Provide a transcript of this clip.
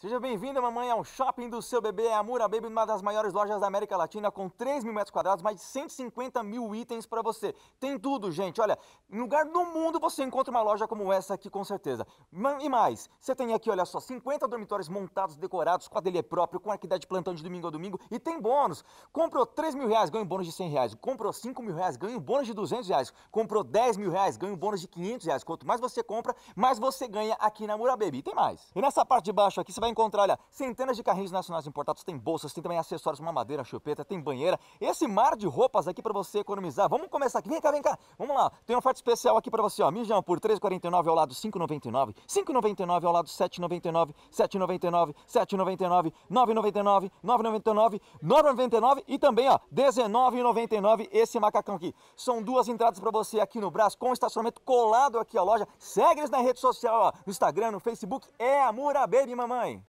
Seja bem-vinda, mamãe, ao shopping do seu bebê. É a Mura Baby, uma das maiores lojas da América Latina, com 3 mil metros quadrados, mais de 150 mil itens para você. Tem tudo, gente. Olha, em lugar do mundo você encontra uma loja como essa aqui, com certeza. E mais, você tem aqui, olha só, 50 dormitórios montados, decorados, com ateliê próprio, com arquidade plantão de domingo a domingo. E tem bônus. Comprou 3 mil reais, ganha um bônus de 100 reais. Comprou 5 mil reais, ganha um bônus de 200 reais. Comprou 10 mil reais, ganha um bônus de 500 reais. Quanto mais você compra, mais você ganha aqui na Mura Baby. E tem mais. E nessa parte de baixo aqui, você vai encontrar, olha, centenas de carrinhos nacionais importados, tem bolsas, tem também acessórios, uma madeira, chupeta, tem banheira, esse mar de roupas aqui para você economizar. Vamos começar aqui, vem cá, vem cá, vamos lá. Tem uma oferta especial aqui para você, ó, mijão por 3,49 ao lado 5,99, 5,99 ao lado 7,99, 7,99, 7,99, 9,99, 9,99, 9,99 e também, ó, 19,99 esse macacão aqui. São duas entradas para você aqui no Brasil com estacionamento colado aqui à loja. Segue eles na rede social, ó, no Instagram, no Facebook, é a Mura Baby Mamãe.